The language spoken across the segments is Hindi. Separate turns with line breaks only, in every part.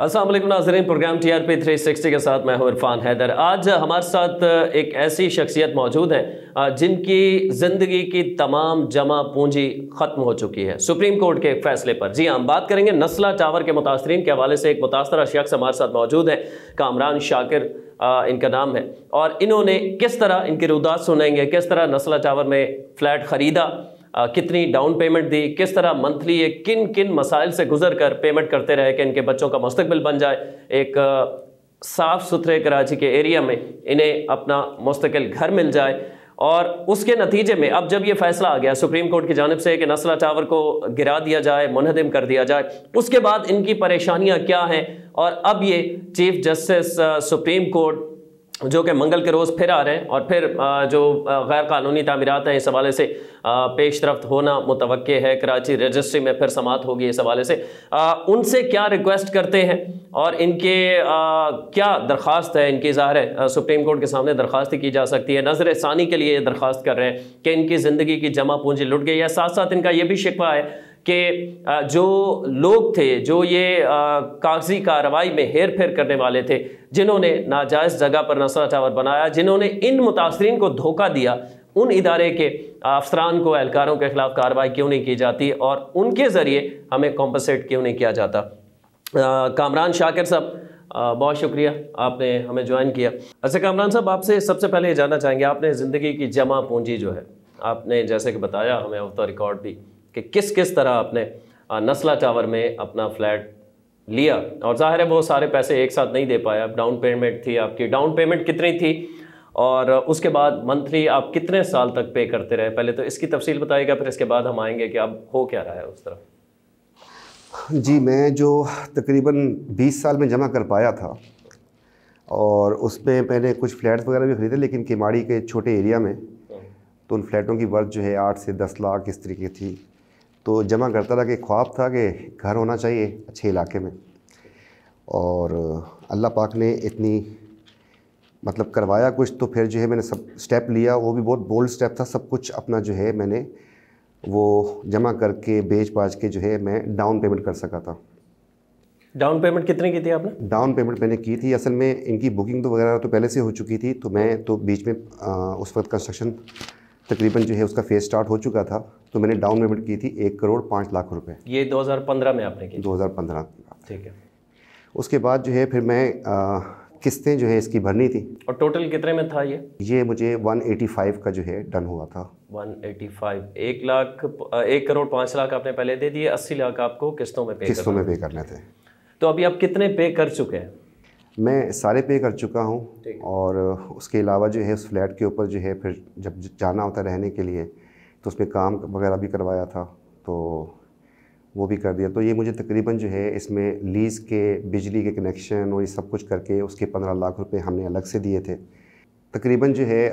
असल नाजरीन programme T R P three sixty के साथ मैं इरफान हैदर आज हमारे साथ एक ऐसी शख्सियत मौजूद है जिनकी ज़िंदगी की तमाम जमा पूंजी ख़त्म हो चुकी है सुप्रीम कोर्ट के फैसले पर जी हाँ, हम बात करेंगे नस्ला टावर के मुतासरीन के हवाले से एक मुतासर शख्स हमारे साथ मौजूद हैं कामरान शाकिर इनका नाम है और इन्होंने किस तरह इनकी रुदात सुनेंगे किस तरह नस्ला टावर में फ़्लैट ख़रीदा आ, कितनी डाउन पेमेंट दी किस तरह मंथली ये किन किन मसाइल से गुजर कर पेमेंट करते रहे कि इनके बच्चों का मुस्तबिल बन जाए एक साफ़ सुथरे कराची के एरिया में इन्हें अपना मुस्तकिल घर मिल जाए और उसके नतीजे में अब जब ये फैसला आ गया सुप्रीम कोर्ट की जानब से कि नस्ला टावर को गिरा दिया जाए मुनहदम कर दिया जाए उसके बाद इनकी परेशानियाँ क्या हैं और अब ये चीफ जस्टिस सुप्रीम कोर्ट जो कि मंगल के रोज़ फिर आ रहे हैं और फिर जो गैर कानूनी तमीरत हैं इस हवाले से पेश रफ्त होना मुतव है कराची रजिस्ट्री में फिर समात होगी इस हवाले से उनसे क्या रिक्वेस्ट करते हैं और इनके क्या दरख्वास्त है इनकी ज़ाहिर है सुप्रीम कोर्ट के सामने दरख्वास्त की जा सकती है नज़र सानी के लिए दरख्वास्त कर रहे हैं कि इनकी ज़िंदगी की जमा पूंजी लुट गई है साथ साथ इनका यह भी शिकवा है कि जो लोग थे जो ये कागजी कार्रवाई में हेर फेर करने वाले थे जिन्होंने नाजायज़ जगह पर नसरा टावर बनाया जिन्होंने इन मुतासरीन को धोखा दिया उन इदारे के अफसरान को एहलकारों के ख़िलाफ़ कार्रवाई क्यों नहीं की जाती और उनके ज़रिए हमें कॉम्पनसेट क्यों नहीं किया जाता कामरान शाकिर साहब बहुत शुक्रिया आपने हमें ज्वाइन किया अच्छा कामरान साहब आपसे सबसे पहले ये जानना चाहेंगे आपने ज़िंदगी की जमा पूंजी जो है आपने जैसे कि बताया हमें ऑफ द रिकॉर्ड भी कि किस किस तरह आपने नस्ला टावर में अपना फ्लैट लिया और ज़ाहिर है बहुत सारे पैसे एक साथ नहीं दे पाए आप डाउन पेमेंट थी आपकी डाउन पेमेंट कितनी थी और उसके बाद मंथली आप कितने साल तक पे करते रहे पहले तो इसकी तफसील बताइएगा फिर इसके बाद हम आएंगे कि अब हो क्या रहा है उस तरफ
जी मैं जो तकरीबन 20 साल में जमा कर पाया था और उसमें मैंने कुछ फ्लैट वगैरह भी ख़रीदे लेकिन किमाड़ी के छोटे एरिया में हम्म। तो उन फ्लैटों की वर्थ जो है आठ से दस लाख इस तरीके थी तो जमा करता था कि ख्वाब था कि घर होना चाहिए अच्छे इलाके में और अल्लाह पाक ने इतनी मतलब करवाया कुछ तो फिर जो है मैंने सब स्टेप लिया वो भी बहुत बोल्ड स्टेप था सब कुछ अपना जो है मैंने वो जमा करके बेच बाज के जो है मैं डाउन पेमेंट कर सका था
डाउन पेमेंट कितने की थी आपने
डाउन पेमेंट मैंने की थी असल में इनकी बुकिंग तो वगैरह तो पहले से हो चुकी थी तो मैं हाँ। तो बीच में आ, उस वक्त कंस्ट्रक्शन तकरीबन जो है उसका फेस स्टार्ट हो चुका था तो मैंने डाउन पेमेंट की थी एक करोड़ पाँच लाख रुपए
ये 2015 में आपने की 2015
हजार पंद्रह ठीक है उसके बाद जो है फिर मैं किस्तें जो है इसकी भरनी थी
और टोटल कितने में था ये
ये मुझे 185 का जो है डन हुआ था
185 एक लाख एक करोड़ पाँच लाख आपने पहले दे दिए अस्सी लाख आपको किस्तों में पे किस्तों में पे करने थे तो अभी आप कितने पे कर चुके हैं
मैं सारे पे कर चुका हूँ और उसके अलावा जो है उस फ्लैट के ऊपर जो है फिर जब जाना होता रहने के लिए तो उसमें काम वगैरह भी करवाया था तो वो भी कर दिया तो ये मुझे तकरीबन जो है इसमें लीज़ के बिजली के कनेक्शन और ये सब कुछ करके उसके पंद्रह लाख रुपए हमने अलग से दिए थे तकरीबन जो है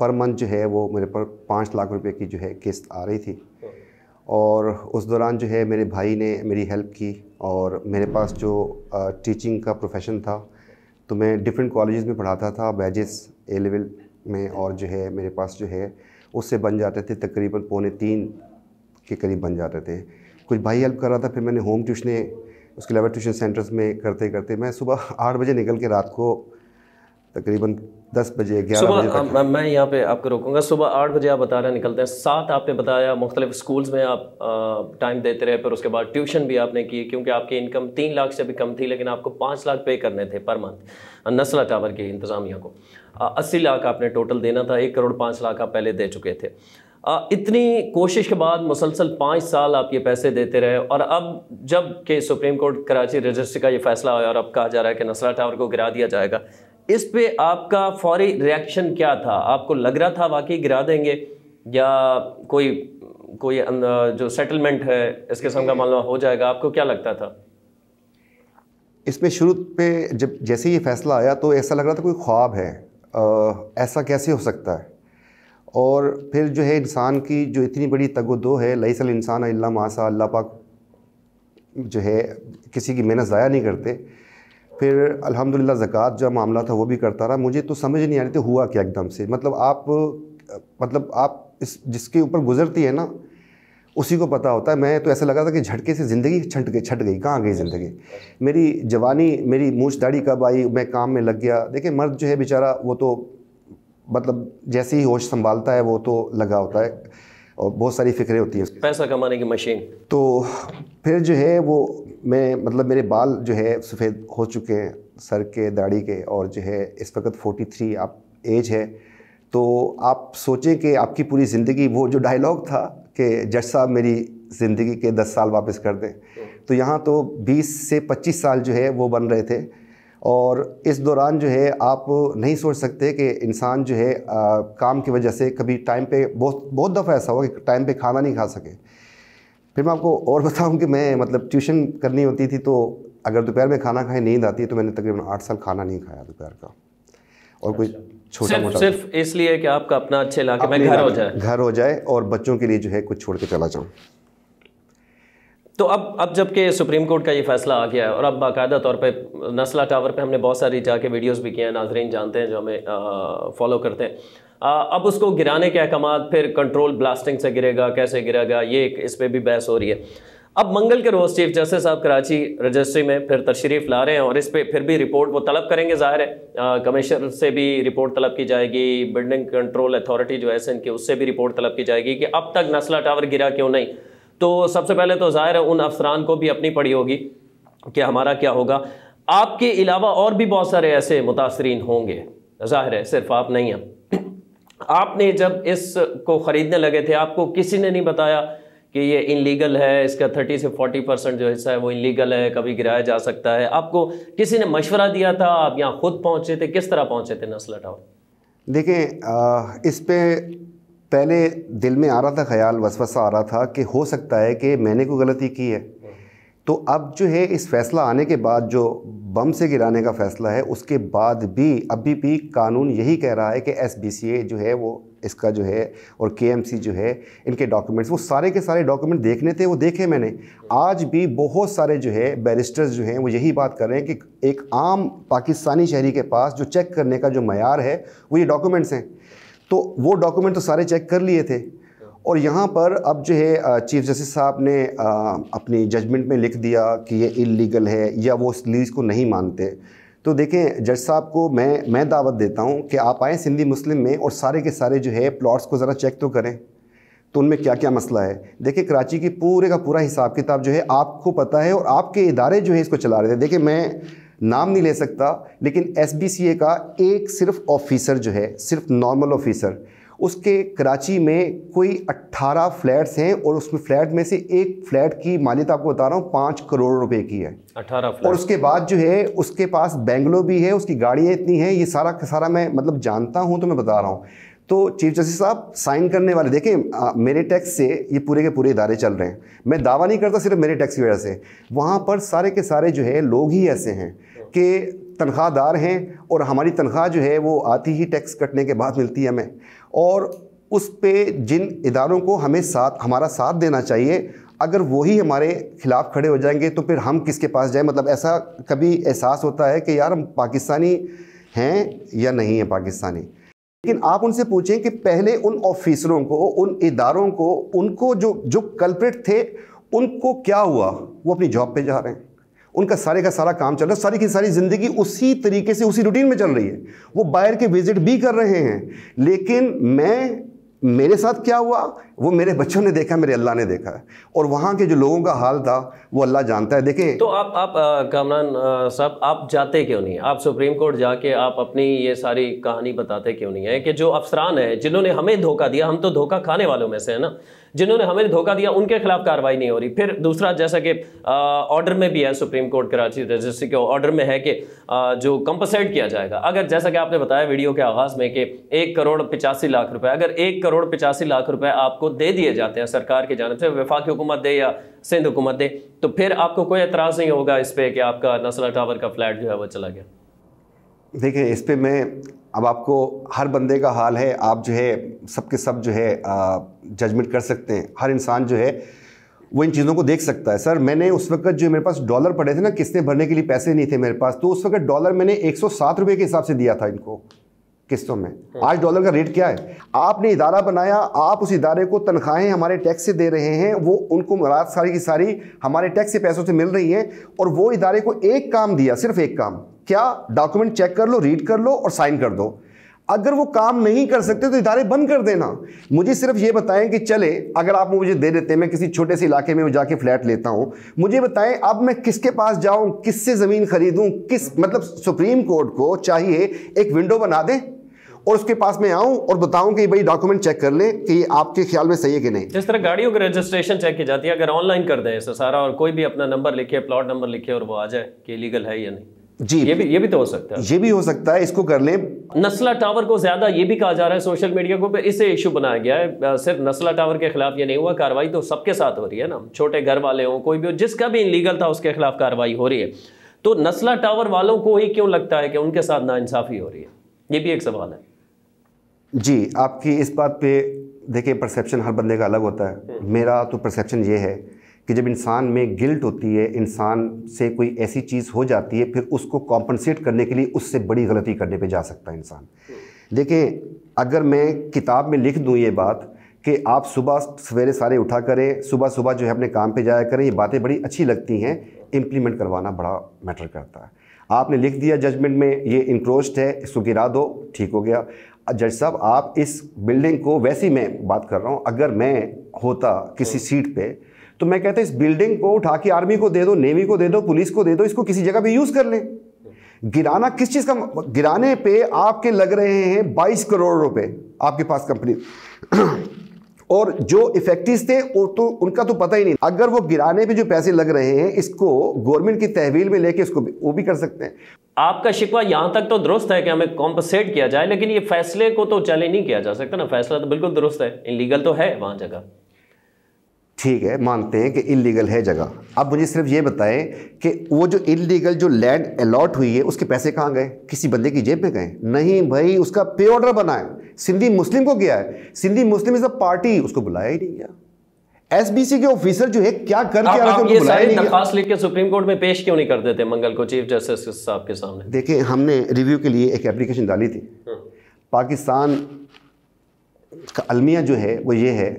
पर मंथ जो है वो मेरे पर पाँच लाख रुपए की जो है किस्त आ रही थी और उस दौरान जो है मेरे भाई ने मेरी हेल्प की और मेरे पास जो टीचिंग का प्रोफेशन था तो मैं डिफरेंट कॉलेजेस में पढ़ाता था बैजेस ए लेवल में और जो है मेरे पास जो है उससे बन जाते थे तकरीबन पौने तीन के करीब बन जाते थे कुछ भाई हेल्प कर रहा था फिर मैंने होम ट्यूशने उसके अलावा ट्यूशन सेंटर्स में करते करते मैं सुबह आठ बजे निकल के रात को तकरीबन दस बजे ग्यारह बजे
मैं, मैं यहाँ पे आपको रोकूंगा सुबह आठ बजे आप बता रहे निकलते हैं सात आपने बताया मुख्तलिफ स्कूल्स में आप टाइम देते रहे पर उसके बाद ट्यूशन भी आपने की क्योंकि आपकी इनकम तीन लाख से भी कम थी लेकिन आपको पाँच लाख पे करने थे पर मंथ नस्ला टावर की इंतज़ामिया को अस्सी लाख आपने टोटल देना था एक करोड़ पाँच लाख आप पहले दे चुके थे आ, इतनी कोशिश के बाद मुसलसल पाँच साल आप ये पैसे देते रहे और अब जब के सुप्रीम कोर्ट कराची रजिस्ट्री का ये फैसला आया और अब कहा जा रहा है कि नसरा टावर को गिरा दिया जाएगा इस पे आपका फौरी रिएक्शन क्या था आपको लग रहा था वाकई गिरा देंगे या कोई कोई जो सेटलमेंट है इस किस्म का मामला हो जाएगा आपको क्या लगता था
इसमें शुरू पे जब जैसे ये फैसला आया तो ऐसा लग रहा था कोई ख्वाब है आ, ऐसा कैसे हो सकता है और फिर जो है इंसान की जो इतनी बड़ी तगो है लईसल इंसान अल्लाह मासा अल्लाह पाक जो है किसी की मेहनत ज़ाया नहीं करते फिर अल्हम्दुलिल्लाह ज़क़़त जो मामला था वो भी करता रहा मुझे तो समझ नहीं आ रही थी हुआ क्या एकदम से मतलब आप मतलब आप इस जिसके ऊपर गुजरती है ना उसी को पता होता है मैं तो ऐसा लगा था कि झटके से ज़िंदगी छट गई छट गई कहाँ गई ज़िंदगी मेरी जवानी मेरी मूछ दाढ़ी कब आई मैं काम में लग गया देखिए मर्द जो है बेचारा वो तो मतलब जैसे ही होश संभालता है वो तो लगा होता है और बहुत सारी फिक्रें होती हैं
पैसा कमाने की मशीन
तो फिर जो है वो मैं मतलब मेरे बाल जो है सफ़ेद हो चुके हैं सर के दाढ़ी के और जो है इस वक्त 43 आप एज है तो आप सोचें कि आपकी पूरी ज़िंदगी वो जो डायलॉग था कि जज साहब मेरी ज़िंदगी के 10 साल वापस कर दें हम्म। तो यहाँ तो 20 से 25 साल जो है वो बन रहे थे और इस दौरान जो है आप नहीं सोच सकते कि इंसान जो है आ, काम की वजह से कभी टाइम पे बहुत बहुत दफ़ा ऐसा हुआ कि टाइम पे खाना नहीं खा सके फिर मैं आपको और बताऊं कि मैं मतलब ट्यूशन करनी होती थी तो अगर दोपहर में खाना खाए नींद आती है तो मैंने तकरीबन आठ साल खाना नहीं खाया दोपहर का और कोई अच्छा। छोटा मोटा सिर्फ
इसलिए कि आपका अपना अच्छे इलाके में घर हो जाए
घर हो जाए और बच्चों के लिए जो है कुछ छोड़ के चला जाऊँ
तो अब अब जबकि सुप्रीम कोर्ट का ये फैसला आ गया है और अब बाकायदा तौर पे नस्ला टावर पे हमने बहुत सारी जाके वीडियोस भी किए हैं नाजरीन जानते हैं जो हमें फॉलो करते हैं आ, अब उसको गिराने के अहकाम फिर कंट्रोल ब्लास्टिंग से गिरेगा कैसे गिरेगा ये इस पर भी बहस हो रही है अब मंगल के रोज चीफ जस्टिस साहब कराची रजिस्ट्री में फिर तशरीफ ला रहे हैं और इस पर फिर भी रिपोर्ट वो तलब करेंगे ज़ाहिर है कमिश्नर से भी रिपोर्ट तलब की जाएगी बिल्डिंग कंट्रोल अथॉरिटी जो है उससे भी रिपोर्ट तलब की जाएगी कि अब तक नस्ला टावर गिरा क्यों नहीं तो सबसे पहले तो ज़ाहिर है उन अफसरान को भी अपनी पड़ी होगी कि हमारा क्या होगा आपके अलावा और भी बहुत सारे ऐसे मुतासरीन होंगे ज़ाहिर है सिर्फ आप नहीं हैं आपने जब इसको ख़रीदने लगे थे आपको किसी ने नहीं बताया कि ये इनलीगल है इसका थर्टी से फोर्टी परसेंट जो हिस्सा है वो इनलीगल है कभी गिराया जा सकता है आपको किसी ने मशवरा दिया था आप यहाँ खुद पहुँचे थे किस तरह पहुँचे थे नस्ल हटाओ
देखें इस पर पहले दिल में आ रहा था ख्याल वसवसा आ रहा था कि हो सकता है कि मैंने कोई गलती की है तो अब जो है इस फैसला आने के बाद जो बम से गिराने का फैसला है उसके बाद भी अभी भी कानून यही कह रहा है कि एस जो है वो इसका जो है और के जो है इनके डॉक्यूमेंट्स वो सारे के सारे डॉक्यूमेंट देखने थे वो देखे मैंने आज भी बहुत सारे जो है बैरिस्टर्स जो हैं वो यही बात कर रहे हैं कि एक आम पाकिस्तानी शहरी के पास जो चेक करने का जो मैार है वो ये डॉक्यूमेंट्स हैं तो वो डॉक्यूमेंट तो सारे चेक कर लिए थे और यहाँ पर अब जो है चीफ जस्टिस साहब ने अपनी जजमेंट में लिख दिया कि ये इलीगल है या वो इस लीज को नहीं मानते तो देखें जज साहब को मैं मैं दावत देता हूँ कि आप आएँ सिंधी मुस्लिम में और सारे के सारे जो है प्लॉट्स को ज़रा चेक तो करें तो उनमें क्या क्या मसला है देखिए कराची की पूरे का पूरा हिसाब किताब जो है आपको पता है और आपके इदारे जो है इसको चला रहे थे देखिए मैं नाम नहीं ले सकता लेकिन एस का एक सिर्फ ऑफिसर जो है सिर्फ नॉर्मल ऑफिसर उसके कराची में कोई 18 फ्लैट्स हैं और उसमें फ्लैट में से एक फ्लैट की मालियत आपको बता रहा हूँ पाँच करोड़ रुपए की है
18 और उसके
बाद जो है उसके पास बेंगलो भी है उसकी गाड़ियाँ इतनी हैं ये सारा का सारा मैं मतलब जानता हूँ तो मैं बता रहा हूँ तो चीफ जस्टिस साहब साइन करने वाले देखें मेरे टैक्स से ये पूरे के पूरे इदारे चल रहे हैं मैं दावा नहीं करता सिर्फ मेरे टैक्स की वजह से वहाँ पर सारे के सारे जो है लोग ही ऐसे हैं कि तनख्वाहदार हैं और हमारी तनख्वाह जो है वो आती ही टैक्स कटने के बाद मिलती है हमें और उस पर जिन इदारों को हमें साथ हमारा साथ देना चाहिए अगर वही हमारे खिलाफ खड़े हो जाएंगे तो फिर हम किसके पास जाएं मतलब ऐसा कभी एहसास होता है कि यार हम पाकिस्तानी हैं या नहीं हैं पाकिस्तानी लेकिन आप उनसे पूछें कि पहले उन ऑफिसरों को उन इदारों को उनको जो जो कल्प्रेट थे उनको क्या हुआ वो अपनी जॉब पे जा रहे हैं उनका सारे का सारा काम चल रहा है सारी की सारी ज़िंदगी उसी तरीके से उसी रूटीन में चल रही है वो बाहर के विजिट भी कर रहे हैं लेकिन मैं मेरे साथ क्या हुआ वो मेरे बच्चों ने देखा मेरे अल्लाह ने देखा है और वहाँ के जो लोगों का हाल था वो अल्लाह जानता है देखें
तो आप आप कामरान साहब आप जाते क्यों नहीं आप सुप्रीम कोर्ट जाके आप अपनी ये सारी कहानी बताते क्यों नहीं है कि जो अफसरान है जिन्होंने हमें धोखा दिया हम तो धोखा खाने वालों में से है ना जिन्होंने हमें धोखा दिया उनके खिलाफ कार्रवाई नहीं हो रही फिर दूसरा जैसा कि ऑर्डर में भी है सुप्रीम कोर्ट कराची रजिस्ट्री के ऑर्डर में है कि आ, जो कंपनसेट किया जाएगा अगर जैसा कि आपने बताया वीडियो के आगाज में कि एक करोड़ पिचासी लाख रुपए अगर एक करोड़ पिचासी लाख रुपए आपको दे दिए जाते हैं सरकार की जानब से वफाकी हुकूमत दे या सिंध हुकूमत दे तो फिर आपको कोई एतराज़ नहीं होगा इस पर कि आपका नसला टावर का फ्लैट जो है वह चला गया
देखें इस पर मैं अब आपको हर बंदे का हाल है आप जो है सबके सब जो है जजमेंट कर सकते हैं हर इंसान जो है वो इन चीज़ों को देख सकता है सर मैंने उस वक्त जो मेरे पास डॉलर पड़े थे ना किस्तें भरने के लिए पैसे नहीं थे मेरे पास तो उस वक्त डॉलर मैंने एक सौ के हिसाब से दिया था इनको किस्तों में हम्म। आज डॉलर का रेट क्या है आपने इदारा बनाया आप उस इदारे को तनख्वाहें हमारे टैक्स से दे रहे हैं वो उनको रात सारी की सारी हमारे टैक्स से पैसों से मिल रही है और वो इदारे को एक काम दिया सिर्फ एक काम क्या डॉक्यूमेंट चेक कर लो रीड कर लो और साइन कर दो अगर वो काम नहीं कर सकते तो इदारे बंद कर देना मुझे सिर्फ ये बताएं कि चले अगर आप मुझे दे देते हैं मैं किसी छोटे से इलाके में जाके फ्लैट लेता हूँ मुझे बताएं अब मैं किसके पास जाऊँ किससे ज़मीन खरीदूं किस मतलब सुप्रीम कोर्ट को चाहिए एक विंडो बना दें और उसके पास में आऊं और बताऊं कि भाई डॉक्यूमेंट चेक कर लें कि आपके ख्याल में सही है कि नहीं
जिस तरह गाड़ियों की रजिस्ट्रेशन चेक की जाती है अगर ऑनलाइन कर दें ऐसा सारा और कोई भी अपना नंबर लिखे प्लॉट नंबर लिखे और वो आ जाए कि लीगल है या नहीं जी ये भी ये भी तो हो सकता
है ये भी हो सकता है इसको कर लें
नस्ला टावर को ज्यादा ये भी कहा जा रहा है सोशल मीडिया को इसे इशू बनाया गया है सिर्फ नस्ला टावर के खिलाफ ये नहीं हुआ कार्रवाई तो सबके साथ हो रही है ना छोटे घर वाले हों कोई भी हो जिसका भी इनलीगल था उसके खिलाफ कार्रवाई हो रही है तो नस्ला टावर वालों को ही क्यों लगता है कि उनके साथ नाइंसाफी हो रही है ये भी एक सवाल है
जी आपकी इस बात पे देखिए परसेप्शन हर बंदे का अलग होता है हम्म। मेरा तो परसेप्शन ये है कि जब इंसान में गिल्ट होती है इंसान से कोई ऐसी चीज़ हो जाती है फिर उसको कॉम्पनसेट करने के लिए उससे बड़ी गलती करने पे जा सकता है इंसान हम्म। देखें अगर मैं किताब में लिख दूँ ये बात कि आप सुबह सवेरे सारे उठा करें सुबह सुबह जो है अपने काम पे जाया करें ये बातें बड़ी अच्छी लगती हैं इम्प्लीमेंट करवाना बड़ा मैटर करता है आपने लिख दिया जजमेंट में ये इंक्रोच्ड है इसको गिरा दो ठीक हो गया जज साहब आप इस बिल्डिंग को वैसी मैं बात कर रहा हूँ अगर मैं होता किसी सीट हाँ। पे तो मैं कहता इस बिल्डिंग को उठा के आर्मी को दे दो नेवी को दे दो पुलिस को दे दो इसको किसी जगह पर यूज़ कर लें गिराना किस चीज़ का गिराने पे आपके लग रहे हैं 22 करोड़ रुपए आपके पास कंपनी और जो इफेक्टिव थे वो तो उनका तो पता ही नहीं अगर वो गिराने पे जो पैसे लग रहे हैं इसको गवर्नमेंट की तहवील में लेके इसको वो भी कर सकते हैं
आपका शिकवा यहाँ तक तो दुरुस्त है कि हमें कॉम्पनसेट किया जाए लेकिन ये फैसले को तो चैलेंज नहीं किया जा सकता ना फैसला तो बिल्कुल दुरुस्त है इलीगल तो है वहाँ जगह
ठीक है मानते हैं कि इलीगल है जगह अब मुझे सिर्फ ये बताएं कि वो जो इलीगल जो लैंड अलॉट हुई है उसके पैसे कहाँ गए किसी बंदे की जेब में गए नहीं भाई उसका पे ऑर्डर बनाए सिंधी मुस्लिम को गया है Sindhi Muslim is a party उसको बुलाया ही नहीं गया एसबीसी के ऑफिसर जो है क्या
करके आप, आप ये सारी दरखास्त लिख के सुप्रीम कोर्ट में पेश क्यों नहीं करते थे मंगल को चीफ जस्टिस साहब के सामने
देखिए हमने रिव्यू के लिए एक एप्लीकेशन डाली थी हम्म। पाकिस्तान का अलमिया जो है वो ये है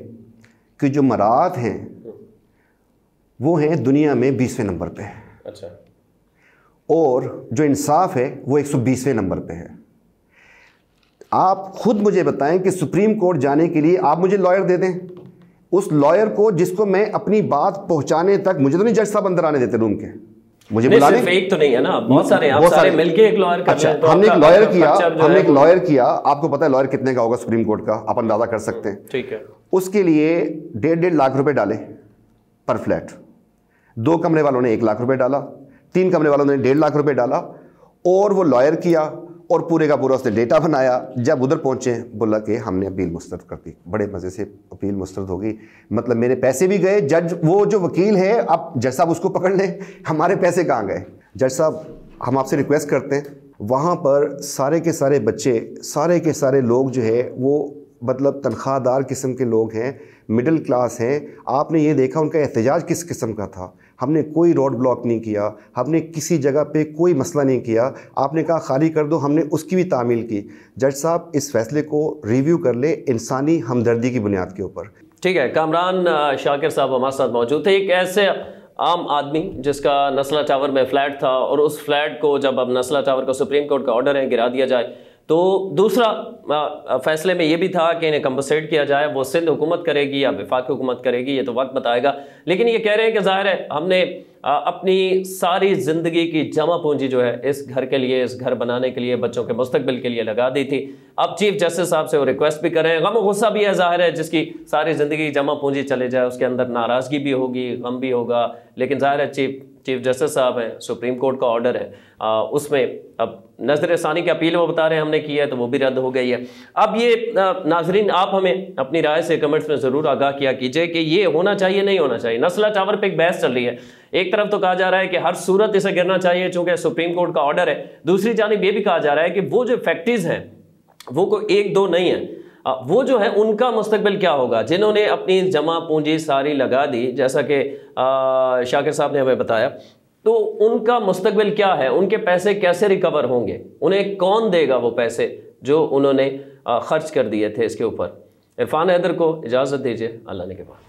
कि जो मरात हैं वो हैं दुनिया में बीसवें नंबर पे अच्छा और जो इंसाफ है वो एक सौ बीसवें नंबर पे है आप खुद मुझे बताएं कि सुप्रीम कोर्ट जाने के लिए आप मुझे लॉयर दे दें उस लॉयर को जिसको मैं अपनी बात पहुंचाने तक मुझे तो नहीं जज साहब अंदर आने देते रूम के
मुझे बुला सिर्फ एक तो नहीं है ना बहुत सारे आप बहुत सारे, सारे मिलके एक लॉयर अच्छा तो हमने एक लॉयर किया हमने एक लॉयर
किया आपको पता है लॉयर कितने का होगा सुप्रीम कोर्ट का आप अंदाजा कर सकते हैं ठीक है उसके लिए डेढ़ डेढ़ लाख रुपए डाले पर फ्लैट दो कमरे वालों ने एक लाख रुपए डाला तीन कमरे वालों ने डेढ़ लाख रुपए डाला और वो लॉयर किया और पूरे का पूरा उसने डेटा बनाया जब उधर पहुंचे बोला कि हमने अपील मुस्तरद कर दी बड़े मज़े से अपील मुस्तरद हो गई मतलब मेरे पैसे भी गए जज वो जो वकील है आप जज साहब उसको पकड़ लें हमारे पैसे कहाँ गए जज साहब हम आपसे रिक्वेस्ट करते हैं वहाँ पर सारे के सारे बच्चे सारे के सारे लोग जो है वो मतलब तनख्वाहदार किस्म के लोग हैं मिडिल क्लास हैं आपने ये देखा उनका एहतजाज किस किस्म का था हमने कोई रोड ब्लॉक नहीं किया हमने किसी जगह पे कोई मसला नहीं किया आपने कहा खाली कर दो हमने उसकी भी तामील की जज साहब इस फैसले को रिव्यू कर ले इंसानी हमदर्दी की बुनियाद के ऊपर
ठीक है कामरान शाकिर साहब हमारे साथ मौजूद थे एक ऐसे आम आदमी जिसका नस्ला टावर में फ्लैट था और उस फ्लैट को जब अब नस्ला टावर को सुप्रीम कोर्ट का ऑर्डर है गिरा दिया जाए तो दूसरा फैसले में ये भी था कि इन्हें कंपनसेट किया जाए वो सिंध हुकूमत करेगी या विफाक हुकूमत करेगी ये तो वक्त बताएगा लेकिन ये कह रहे हैं कि जाहिर है हमने अपनी सारी ज़िंदगी की जमा पूंजी जो है इस घर के लिए इस घर बनाने के लिए बच्चों के मुस्तबिल के लिए लगा दी थी अब चीफ जस्टिस साहब से वो रिक्वेस्ट भी करें गम गुस्सा भी है जाहिर है जिसकी सारी ज़िंदगी की जमा पूंजी चले जाए उसके अंदर नाराज़गी भी होगी गम भी होगा लेकिन जाहिर है चीफ चीफ जस्टिस साहब हैं सुप्रीम कोर्ट का ऑर्डर है आ, उसमें अब नजर षानी की अपील वो बता रहे हैं हमने की है तो वो भी रद्द हो गई है अब ये नाजरीन आप हमें अपनी राय से कमेंट्स में ज़रूर आगाह किया कीजिए कि ये होना चाहिए नहीं होना चाहिए नस्ला टावर पे एक बहस चल रही है एक तरफ तो कहा जा रहा है कि हर सूरत इसे गिरना चाहिए चूँकि सुप्रीम कोर्ट का ऑर्डर है दूसरी जानब ये भी कहा जा रहा है कि वो जो फैक्ट्रीज़ हैं वो कोई एक दो नहीं है वो जो है उनका मुस्तबिल क्या होगा जिन्होंने अपनी जमा पूंजी सारी लगा दी जैसा कि शाकिर साहब ने हमें बताया तो उनका मुस्तबिल क्या है उनके पैसे कैसे रिकवर होंगे उन्हें कौन देगा वो पैसे जो उन्होंने खर्च कर दिए थे इसके ऊपर इरफान हैदर को इजाज़त दीजिए अल्लाह ने के बाद